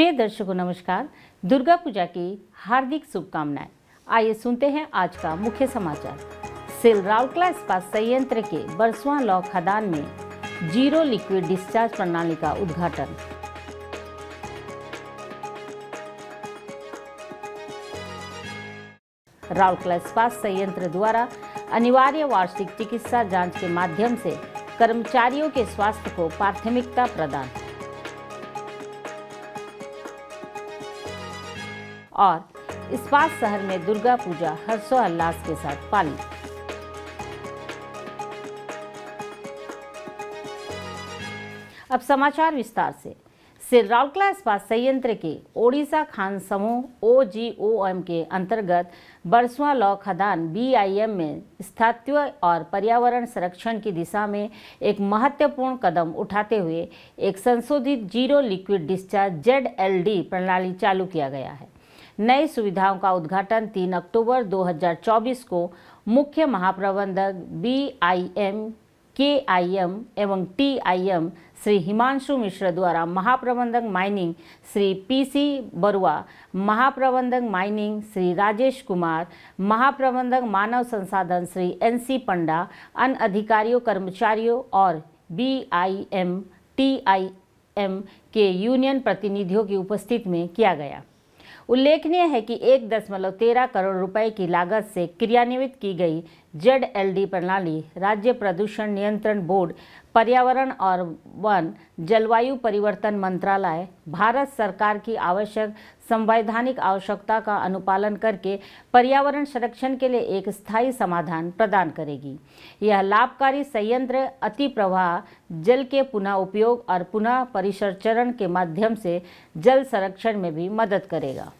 प्रिय दर्शकों नमस्कार दुर्गा पूजा की हार्दिक शुभकामनाएं आइए सुनते हैं आज का मुख्य समाचार सेल राउरकला इस्पात संयंत्र के बरसवा लॉ खदान में जीरो लिक्विड डिस्चार्ज प्रणाली का उद्घाटन राउरकला इस्पात संयंत्र द्वारा अनिवार्य वार्षिक चिकित्सा जांच के माध्यम से कर्मचारियों के स्वास्थ्य को प्राथमिकता प्रदान और इस्पात शहर में दुर्गा पूजा हर्षोल्लास के साथ पाली अब समाचार विस्तार से श्री राउरकला इस्पात संयंत्र के ओडिशा खान समूह ओ जी ओ एम के अंतर्गत बरसुआ लौ खदान बी आई एम में स्थात्व और पर्यावरण संरक्षण की दिशा में एक महत्वपूर्ण कदम उठाते हुए एक संशोधित zero liquid discharge Z L D प्रणाली चालू किया गया है नई सुविधाओं का उद्घाटन 3 अक्टूबर 2024 को मुख्य महाप्रबंधक B I M K I M एवं T I M Shri Himanshu Mishra द्वारा महाप्रबंधक mining Shri P C Barua महाप्रबंधक माइनिंग श्री राजेश कुमार महाप्रबंधक मानव संसाधन श्री एन सी पंडा अन्य अधिकारियों कर्मचारियों और B I M T I M के यूनियन प्रतिनिधियों की उपस्थिति में किया गया उल्लेखनीय है कि एक दशमलव तेरह करोड़ रुपए की लागत से क्रियान्वित की गई जेड एल डी प्रणाली राज्य प्रदूषण नियंत्रण बोर्ड पर्यावरण और वन जलवायु परिवर्तन मंत्रालय भारत सरकार की आवश्यक संवैधानिक आवश्यकता का अनुपालन करके पर्यावरण संरक्षण के लिए एक स्थायी समाधान प्रदान करेगी यह लाभकारी संयंत्र अति प्रवाह जल के पुनः उपयोग और पुनः परिसरचरण के माध्यम से जल संरक्षण में भी मदद करेगा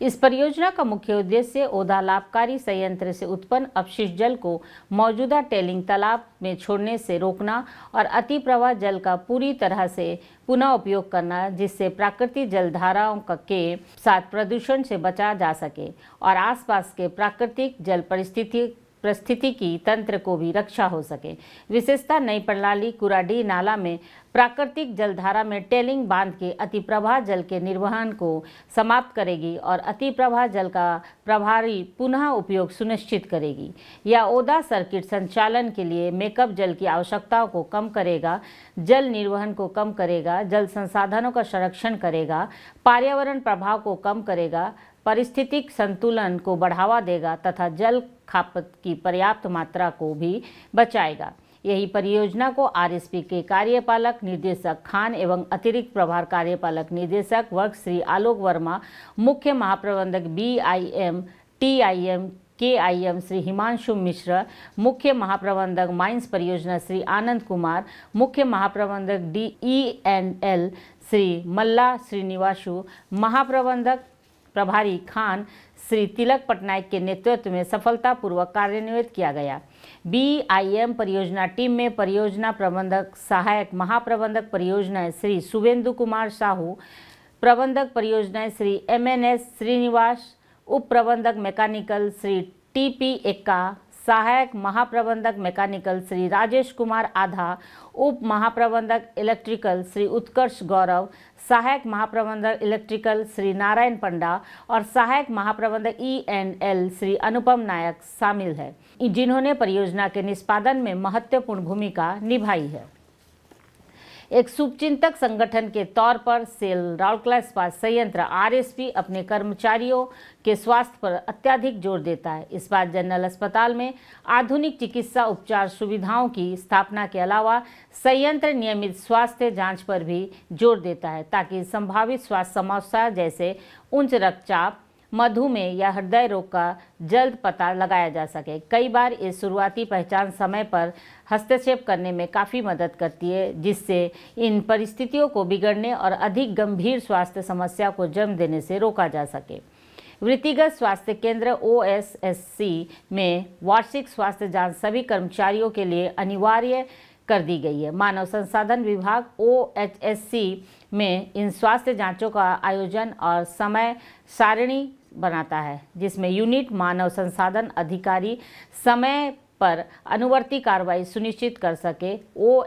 इस परियोजना का मुख्य उद्देश्य ओदा लाभकारी संयंत्र से उत्पन्न अपशिष्ट जल को मौजूदा टेलिंग तालाब में छोड़ने से रोकना और अति प्रवाह जल का पूरी तरह से पुनः उपयोग करना जिससे प्राकृतिक जलधाराओं के साथ प्रदूषण से बचा जा सके और आसपास के प्राकृतिक जल परिस्थिति परिस्थिति की तंत्र को भी रक्षा हो सके विशेषता नई प्रणाली कुराडी नाला में प्राकृतिक जलधारा में टेलिंग बांध के अति प्रभा जल के निर्वहन को समाप्त करेगी और अति प्रभा जल का प्रभारी पुनः उपयोग सुनिश्चित करेगी यह ओदा सर्किट संचालन के लिए मेकअप जल की आवश्यकताओं को कम करेगा जल निर्वहन को कम करेगा जल संसाधनों का संरक्षण करेगा पर्यावरण प्रभाव को कम करेगा पारिस्थितिक संतुलन को बढ़ावा देगा तथा जल खापत की पर्याप्त मात्रा को भी बचाएगा यही परियोजना को आरएसपी के कार्यपालक निदेशक खान एवं अतिरिक्त प्रभार कार्यपालक निदेशक वर्ग श्री आलोक वर्मा मुख्य महाप्रबंधक B I M T I M K I M Shri Himanshu Mishra मुख्य महाप्रबंधक माइंस परियोजना श्री आनंद कुमार मुख्य महाप्रबंधक D E N L Shri Malla Srinivasu महाप्रबंधक प्रभारी खान श्री तिलक पटनायक के नेतृत्व में सफलतापूर्वक कार्यान्वित किया गया बीआईएम परियोजना टीम में परियोजना प्रबंधक सहायक महाप्रबंधक परियोजनाएं श्री शुभेंदु कुमार साहू प्रबंधक परियोजनाएं Shri M N S Srinivas उप प्रबंधक mechanical Shri T P Ekka सहायक महाप्रबंधक मैकेनिकल श्री राजेश कुमार आधा उप महाप्रबंधक इलेक्ट्रिकल श्री उत्कर्ष गौरव सहायक महाप्रबंधक इलेक्ट्रिकल श्री नारायण पंडा और सहायक महाप्रबंधक E N L Shri Anupam Nayak शामिल है जिन्होंने परियोजना के निष्पादन में महत्वपूर्ण भूमिका निभाई है एक शुभचिंतक संगठन के तौर पर सेल राउरकला इस्पात संयंत्र आरएसपी अपने कर्मचारियों के स्वास्थ्य पर अत्याधिक जोर देता है इस बार जनरल अस्पताल में आधुनिक चिकित्सा उपचार सुविधाओं की स्थापना के अलावा संयंत्र नियमित स्वास्थ्य जांच पर भी जोर देता है ताकि संभावित स्वास्थ्य समस्या जैसे उच्च रक्तचाप मधुमेह या हृदय रोग का जल्द पता लगाया जा सके कई बार ये शुरुआती पहचान समय पर हस्तक्षेप करने में काफ़ी मदद करती है जिससे इन परिस्थितियों को बिगड़ने और अधिक गंभीर स्वास्थ्य समस्या को जन्म देने से रोका जा सके वृत्तिगत स्वास्थ्य केंद्र ओ में वार्षिक स्वास्थ्य जांच सभी कर्मचारियों के लिए अनिवार्य कर दी गई है मानव संसाधन विभाग ओ में इन स्वास्थ्य जांचों का आयोजन और समय सारिणी बनाता है जिसमें यूनिट मानव संसाधन अधिकारी समय पर अनुवर्ती कार्रवाई सुनिश्चित कर सके ओ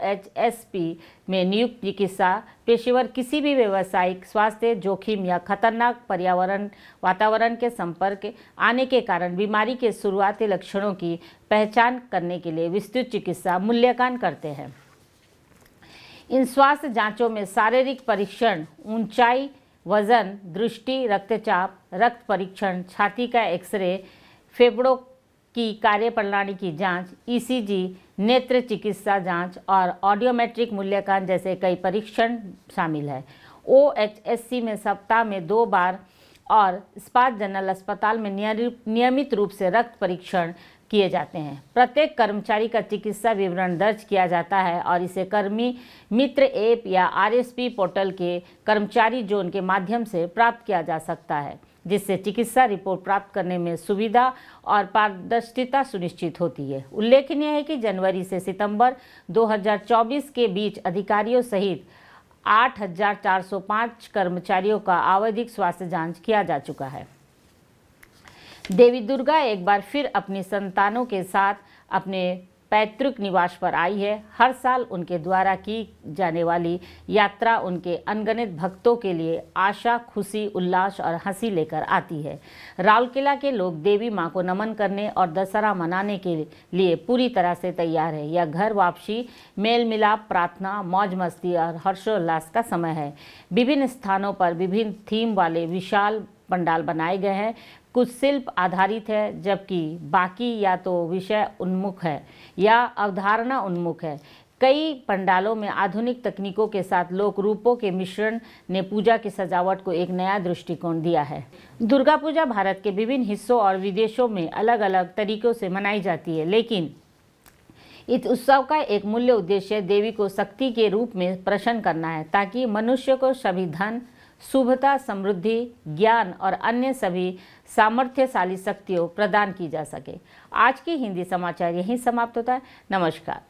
में नियुक्त चिकित्सा पेशेवर किसी भी व्यवसायिक स्वास्थ्य जोखिम या खतरनाक पर्यावरण वातावरण के संपर्क आने के कारण बीमारी के शुरुआती लक्षणों की पहचान करने के लिए विस्तृत चिकित्सा मूल्यांकन करते हैं इन स्वास्थ्य जांचों में शारीरिक परीक्षण ऊंचाई वज़न दृष्टि रक्तचाप रक्त परीक्षण छाती का एक्सरे फेफड़ों की कार्यप्रणाली की जांच, ईसीजी, e नेत्र चिकित्सा जांच और ऑडियोमेट्रिक मूल्यांकन जैसे कई परीक्षण शामिल है ओ में सप्ताह में दो बार और इस्पात जनरल अस्पताल में नियमित रूप से रक्त परीक्षण किए जाते हैं प्रत्येक कर्मचारी का चिकित्सा विवरण दर्ज किया जाता है और इसे कर्मी मित्र ऐप या आरएसपी पोर्टल के कर्मचारी जोन के माध्यम से प्राप्त किया जा सकता है जिससे चिकित्सा रिपोर्ट प्राप्त करने में सुविधा और पारदर्शिता सुनिश्चित होती है उल्लेखनीय है कि जनवरी से सितंबर 2024 के बीच अधिकारियों सहित 8,405 कर्मचारियों का आवधिक स्वास्थ्य जांच किया जा चुका है देवी दुर्गा एक बार फिर अपनी संतानों के साथ अपने पैतृक निवास पर आई है हर साल उनके द्वारा की जाने वाली यात्रा उनके अनगणित भक्तों के लिए आशा खुशी उल्लास और हंसी लेकर आती है किला के लोग देवी माँ को नमन करने और दशहरा मनाने के लिए पूरी तरह से तैयार है यह घर वापसी मेल मिलाप प्रार्थना मौज मस्ती और हर्षोल्लास का समय है विभिन्न स्थानों पर विभिन्न थीम वाले विशाल पंडाल बनाए गए हैं कुछ शिल्प आधारित है जबकि बाकी या तो विषय उन्मुख है या अवधारणा उन्मुख है कई पंडालों में आधुनिक तकनीकों के साथ लोक रूपों के मिश्रण ने पूजा की सजावट को एक नया दृष्टिकोण दिया है दुर्गा पूजा भारत के विभिन्न हिस्सों और विदेशों में अलग अलग तरीकों से मनाई जाती है लेकिन इस उत्सव का एक मूल्य उद्देश्य देवी को शक्ति के रूप में प्रसन्न करना है ताकि मनुष्य को सभी धन शुभता समृद्धि ज्ञान और अन्य सभी सामर्थ्यशाली शक्तियों प्रदान की जा सके आज की हिंदी समाचार यहीं समाप्त होता है नमस्कार